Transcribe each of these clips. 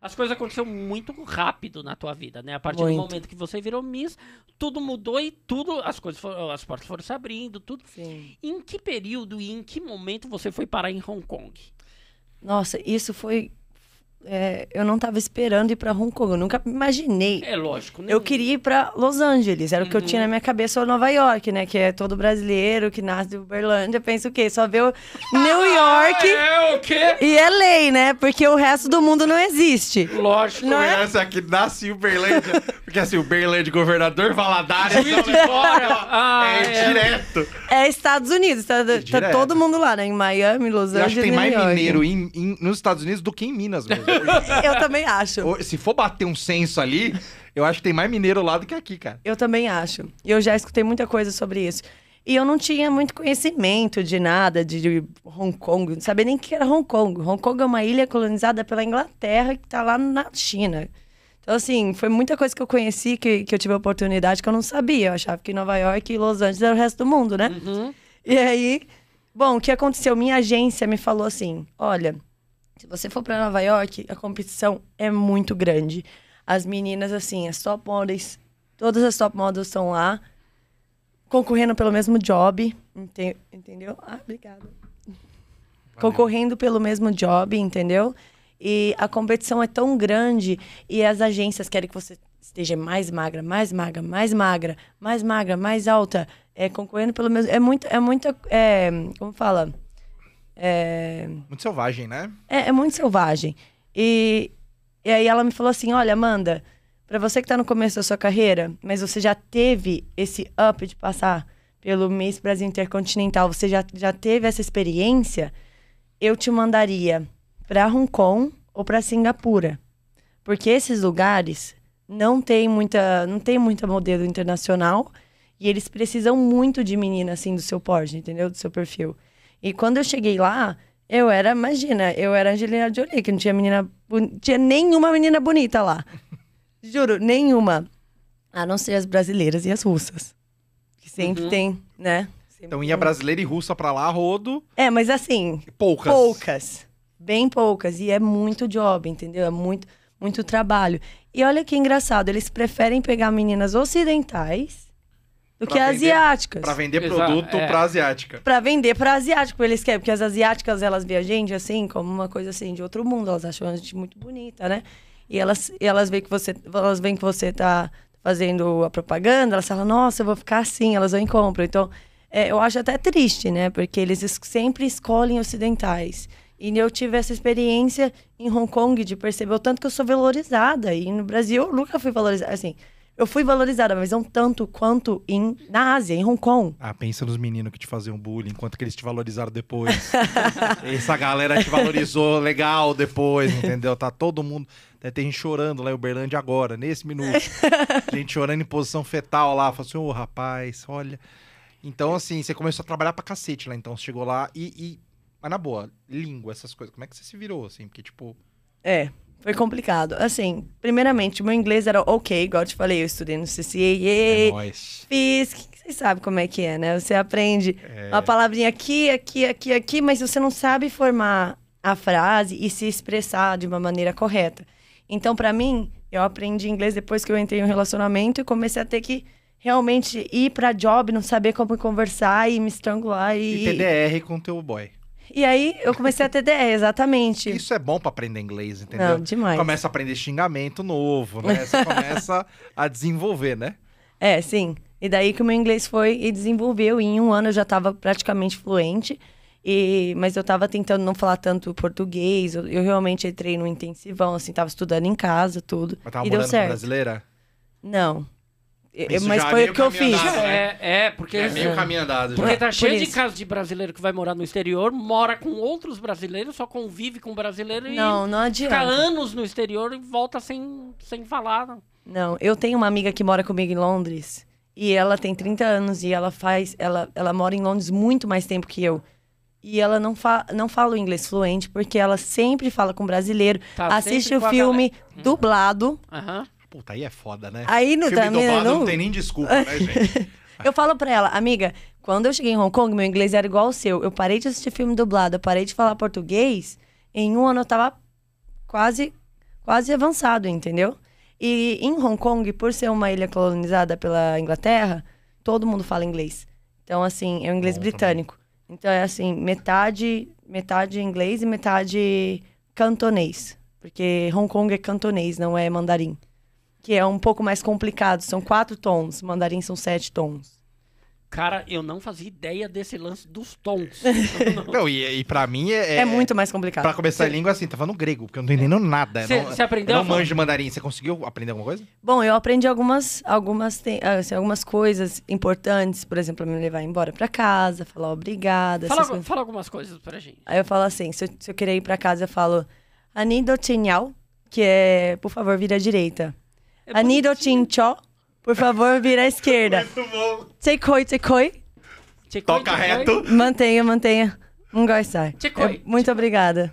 As coisas aconteceram muito rápido na tua vida, né? A partir muito. do momento que você virou Miss, tudo mudou e tudo, as coisas foram, as portas foram se abrindo, tudo. Sim. Em que período e em que momento você foi parar em Hong Kong? Nossa, isso foi é, eu não estava esperando ir para Hong Kong. Eu nunca imaginei. É lógico, né? Eu queria ir para Los Angeles. Era uhum. o que eu uhum. tinha na minha cabeça, ou Nova York, né? Que é todo brasileiro que nasce em Uberlândia. Pensa o quê? Só vê o New ah, York. é o quê? E é lei, né? Porque o resto do mundo não existe. Lógico, não é? Né? essa que nasce em Uberlândia. Porque assim, Uberlândia, governador Valadares, Juiz é de fora. Ah, é, é, direto. É Estados Unidos. Tá, tá é tá todo mundo lá, né? Em Miami, Los Angeles. Eu acho que tem mais York. mineiro em, em, nos Estados Unidos do que em Minas mesmo. Eu também acho. Se for bater um senso ali, eu acho que tem mais mineiro lá do que aqui, cara. Eu também acho. E eu já escutei muita coisa sobre isso. E eu não tinha muito conhecimento de nada, de, Hong Kong, não sabia nem o que era Hong Kong. Hong Kong é uma ilha colonizada pela Inglaterra que está lá na China. Então, assim, foi muita coisa que eu conheci, que, que eu tive a oportunidade, que eu não sabia. Eu achava que Nova York e Los Angeles era o resto do mundo, né? Uhum. E aí, bom, o que aconteceu? Minha agência me falou assim: olha, se você for para Nova York, a competição é muito grande. As meninas, assim, as top models, todas as top models estão lá, concorrendo pelo mesmo job, entendeu? Ah, obrigada. Concorrendo pelo mesmo job, entendeu? E a competição é tão grande e as agências querem que você esteja mais magra, mais magra, mais magra, mais magra, mais alta, é, concorrendo pelo mesmo. É muito, é muito, é, como fala? É... Muito selvagem, né? É, é muito selvagem. E, e aí ela me falou assim: olha, Amanda, para você que tá no começo da sua carreira, mas você já teve esse up de passar pelo Miss Brasil Intercontinental, você já, já teve essa experiência, eu te mandaria para Hong Kong ou para Singapura. Porque esses lugares não tem muita, não tem muita modelo internacional e eles precisam muito de menina assim do seu porte, entendeu? Do seu perfil. E quando eu cheguei lá, eu era, imagina, eu era Angelina Jolie, que não tinha menina, tinha nenhuma menina bonita lá. Juro, nenhuma. A não ser as brasileiras e as russas. Que sempre uhum. tem, né? Sempre então ia tem. brasileira e russa pra lá, rodo. É, mas assim. Poucas. Poucas. Bem poucas. E é muito job, entendeu? É muito, muito trabalho. E olha que engraçado, eles preferem pegar meninas ocidentais do pra que vender, asiáticas. Para vender produto é. para asiática. Para vender para asiático, eles querem, porque as asiáticas elas veem a gente assim como uma coisa assim de outro mundo, elas acham a gente muito bonita, né? E elas e elas veem que você elas veem que você tá fazendo a propaganda, elas falam: "Nossa, eu vou ficar assim", elas vão e compram. Então, é, eu acho até triste, né? Porque eles sempre escolhem ocidentais. E eu tive essa experiência em Hong Kong de perceber o tanto que eu sou valorizada. E no Brasil eu nunca fui valorizada. Assim, eu fui valorizada, mas não tanto quanto em, na Ásia, em Hong Kong. Ah, pensa nos meninos que te faziam bullying, enquanto que eles te valorizaram depois. Essa galera te valorizou legal depois, entendeu? Tá todo mundo. Até né, tem gente chorando lá em Uberlândia agora, nesse minuto. gente chorando em posição fetal lá. Falou assim, ô oh, rapaz, olha. Então, assim, você começou a trabalhar pra cacete lá, então. Você chegou lá e, e... Mas na boa, língua, essas coisas, como é que você se virou, assim? Porque, tipo. É. Foi complicado. Assim, primeiramente, meu inglês era ok, igual eu te falei, eu estudei no CCE é nóis. fiz, que vocês sabem como é que é, né? Você aprende é... uma palavrinha aqui, aqui, aqui, aqui, mas você não sabe formar a frase e se expressar de uma maneira correta. Então, para mim, eu aprendi inglês depois que eu entrei em um relacionamento e comecei a ter que realmente ir para job, não saber como conversar e me estrangular e... E TDR com teu boy. E aí eu comecei a ter DE, exatamente. Isso é bom para aprender inglês, entendeu? Não, demais. Começa a aprender xingamento novo, né? Você começa a desenvolver, né? É, sim. E daí que o meu inglês foi e desenvolveu. E em um ano eu já estava praticamente fluente. E, mas eu estava tentando não falar tanto português. Eu, eu, realmente entrei no intensivão, assim, tava estudando em casa, tudo. Mas tava e deu certo. brasileira? Não. É, Isso mas é foi o que eu fiz. Andado, né? é, é, porque. É meio é. caminho andado. Porque já. tá cheio de casos de brasileiro que vai morar no exterior, mora com outros brasileiros, só convive com brasileiro não, e. Não, adianta. Fica anos no exterior e volta sem, sem falar. Não, eu tenho uma amiga que mora comigo em Londres e ela tem 30 anos e ela faz. Ela, ela mora em Londres muito mais tempo que eu. E ela não, fa não fala o inglês fluente porque ela sempre fala com brasileiro, tá, assiste o filme hum. dublado. Aham. Uhum. Puta, aí é foda, né? Aí não, Filme também, né? dublado não... não tem nem desculpa, né, gente? eu falo pra ela, amiga, quando eu cheguei em Hong Kong, meu inglês era igual ao seu. Eu parei de assistir filme dublado, eu parei de falar português. Em um ano eu tava quase, quase avançado, entendeu? E em Hong Kong, por ser uma ilha colonizada pela Inglaterra, todo mundo fala inglês. Então, assim, é o um inglês Bom, britânico. Também. Então é assim, metade, metade inglês e metade cantonês. Porque Hong Kong é cantonês, não é mandarim que é um pouco mais complicado. São quatro tons, mandarim são sete tons. Cara, eu não fazia ideia desse lance dos tons. não, e, e pra mim é, é, é. muito mais complicado. Pra começar cê... a língua assim, tava tá no grego, porque eu não tô entendendo nada. Você aprendeu? Eu não manjo mandarim. Você conseguiu aprender alguma coisa? Bom, eu aprendi algumas, algumas, ah, assim, algumas coisas importantes, por exemplo, me levar embora pra casa, falar obrigada. Fala, coisas... fala algumas coisas pra gente. Aí eu falo assim: se eu, se eu querer ir pra casa, eu falo Anido que é, por favor, vira à direita. É Anido Chinchó. Por favor, vira à esquerda. Muito bom. Tsekoi, tsekoi. Toca reto. Mantenha, mantenha. Um gostar. Tsekoi. Muito obrigada.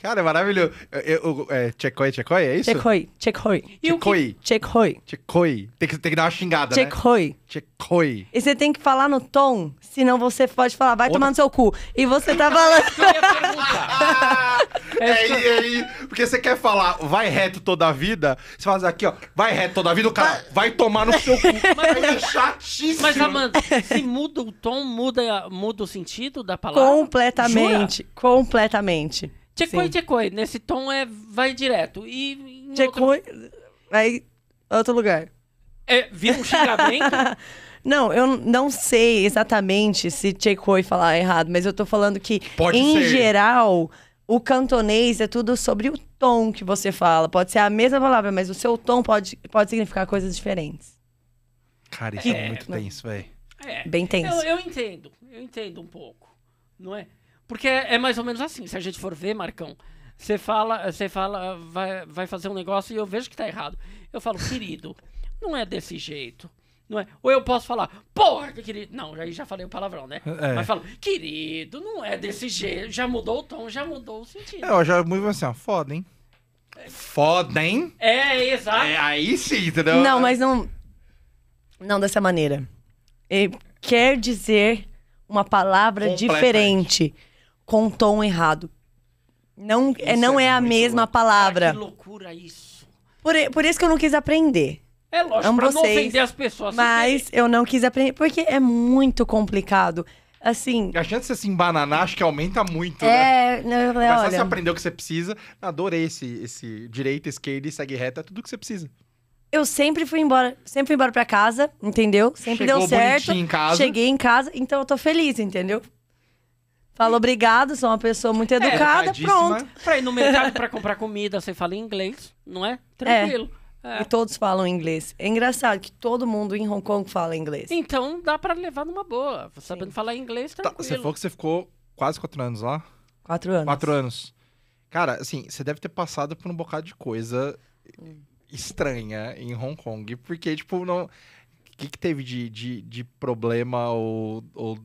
Cara, é maravilhoso. Eu, eu, é, tchekoi, tchekoi, é isso? Tchekoi, tchekoi. Tchekoi. Tchekoi. Tchekoi. Tem que, dar uma xingada, tchekoi. né? Tchekoi. E você tem que falar no tom, senão você pode falar, vai tomar no seu cu. E você tá falando... Eu ia perguntar. É, aí, é, porque você quer falar, vai reto toda a vida, você faz aqui, ó, vai reto toda a vida, o cara vai tomar no seu cu. Mas é chatíssimo. Mas, Amanda, se muda o tom, muda, muda o sentido da palavra? Completamente, Jura? completamente. Tchecoi, tchecoi, nesse tom é, vai direto. E tchecoi, outro... aí, outro lugar. É, vira um xingamento? Não, eu não sei exatamente se Tchekoi falar errado, mas eu tô falando que, Pode em ser. geral, o cantonês é tudo sobre o tom que você fala. Pode ser a mesma palavra, mas o seu tom pode, pode significar coisas diferentes. Cara, isso é, é muito tenso, velho. É. Bem tenso. Eu, eu, entendo, eu entendo um pouco, não é? Porque é, é, mais ou menos assim, se a gente for ver, Marcão, você fala, você fala, vai, vai fazer um negócio e eu vejo que tá errado. Eu falo, querido, não é desse jeito. Não é? Ou eu posso falar, porra, querido. Não, aí já falei o palavrão, né? É. Mas falo, querido, não é desse jeito. Já mudou o tom, já mudou o sentido. É, eu já muito assim, ó, foda, hein? Foda, hein? É, exato. É, aí sim, entendeu? Não, mas não. Não dessa maneira. Ele quer dizer uma palavra diferente, com tom errado. Não, é, não é, é a mesma louco. palavra. que loucura isso. Por, por isso que eu não quis aprender. É lógico, Amo pra vocês, não vender as pessoas. Mas eu não quis aprender, porque é muito complicado. Assim. A chance de você se embananar acho que aumenta muito, é, né? É, eu mas você aprendeu o que você precisa. Adorei esse, esse direita, esquerda e segue reta, é tudo que você precisa eu sempre fui embora, sempre fui embora para casa, entendeu? Sempre Chegou deu certo. Em casa. Cheguei em casa, então eu tô feliz, entendeu? Falo obrigado, sou uma pessoa muito é, educada, é, pronto. Pra ir no mercado para comprar comida, você fala inglês, não é? é. Tranquilo. É. É. E todos falam inglês. É engraçado que todo mundo em Hong Kong fala inglês. Então dá para levar numa boa. Sabendo Sim. falar inglês, tranquilo. Tá, você falou que você ficou quase quatro anos lá? Quatro anos. Quatro anos. Cara, assim, você deve ter passado por um bocado de coisa hum. estranha em Hong Kong. Porque, tipo, não... O que, que teve de, de, de problema ou, ou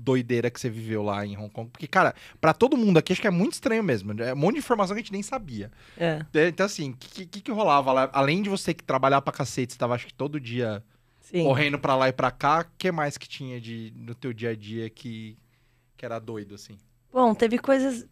doideira que você viveu lá em Hong Kong. Porque, cara, para todo mundo aqui, acho que é muito estranho mesmo. É um monte de informação que a gente nem sabia. É. é então, assim, o que, que, que, rolava lá? Além de você que trabalhar pra cacete, você tava, acho que todo dia Sim. correndo pra lá e pra cá, o que mais que tinha de, no teu dia a dia que, que era doido, assim? Bom, teve coisas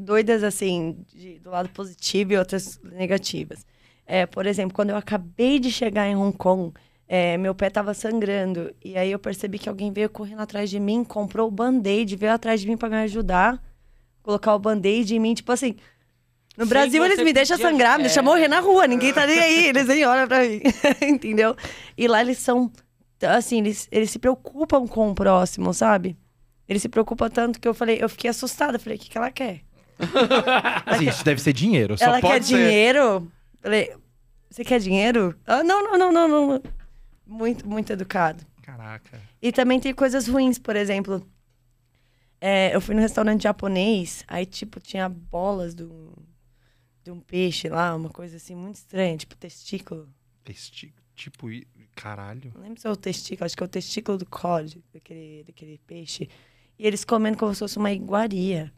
doidas, assim, de, do lado positivo e outras negativas. É, por exemplo, quando eu acabei de chegar em Hong Kong, é, meu pé tava sangrando. E aí eu percebi que alguém veio correndo atrás de mim, comprou o band-aid, veio atrás de mim para me ajudar, colocar o band-aid em mim, tipo assim. No Sim, Brasil, eles me deixam sangrar, é... me deixam morrer na rua, ninguém tá nem aí, eles nem olham pra mim. Entendeu? E lá eles são. Assim, eles, eles se preocupam com o próximo, sabe? Eles se preocupam tanto que eu falei, eu fiquei assustada, falei, o que, que ela quer? Assim, isso deve ser dinheiro. Só ela quer ser... dinheiro? Falei, você quer dinheiro? Ah, não, não, não, não, não. Muito, muito educado. Caraca. E também tem coisas ruins, por exemplo. É, eu fui no restaurante japonês, aí, tipo, tinha bolas do, de um peixe lá, uma coisa assim muito estranha, tipo testículo. Testículo? Tipo, caralho. Não lembro se é o testículo, acho que é o testículo do código daquele, daquele peixe. E eles comendo como se fosse uma iguaria.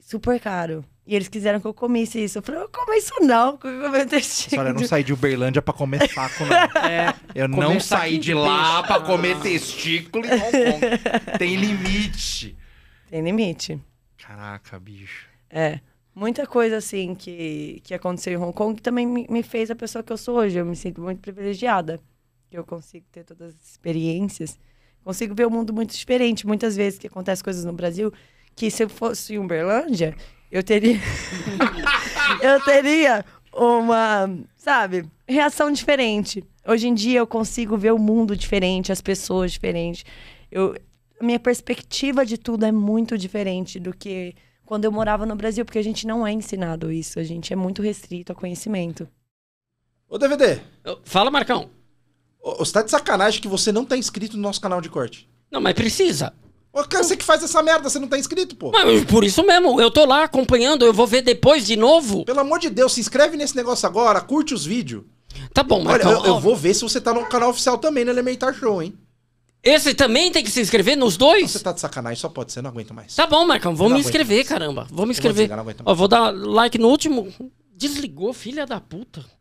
Super caro. E eles quiseram que eu comesse isso. Eu falei, eu como isso não, eu meu intestino. Senhora, eu não saí de Uberlândia pra comer saco, não. É, eu não saí de lá peixe. pra comer ah. testículo em Hong Kong. Tem limite. Tem limite. Caraca, bicho. É. Muita coisa, assim, que, que aconteceu em Hong Kong que também me, me fez a pessoa que eu sou hoje. Eu me sinto muito privilegiada. Eu consigo ter todas as experiências. Consigo ver o um mundo muito diferente. Muitas vezes que acontece coisas no Brasil que se eu fosse em Uberlândia, eu teria. eu teria uma, sabe, reação diferente. Hoje em dia eu consigo ver o mundo diferente, as pessoas diferentes. Eu, a minha perspectiva de tudo é muito diferente do que quando eu morava no Brasil, porque a gente não é ensinado isso, a gente é muito restrito a conhecimento. Ô, DVD. Fala, Marcão. você tá de sacanagem que você não tá inscrito no nosso canal de corte. Não, mas precisa. Ô, cara, você que faz essa merda, você não tá inscrito, pô. Mas, por isso mesmo, eu tô lá acompanhando, eu vou ver depois de novo. Pelo amor de Deus, se inscreve nesse negócio agora, curte os vídeos. Tá bom, mas. Olha, eu, tá eu, vou ver se você tá no canal oficial também, no Elementar Show, hein? Esse também tem que se inscrever nos dois? você tá de sacanagem, só pode ser, não aguento mais. Tá bom, Marcão, vou me inscrever, mais. caramba. Vou me inscrever. Vou, desligar, Ó, vou dar like no último. Desligou, filha da puta.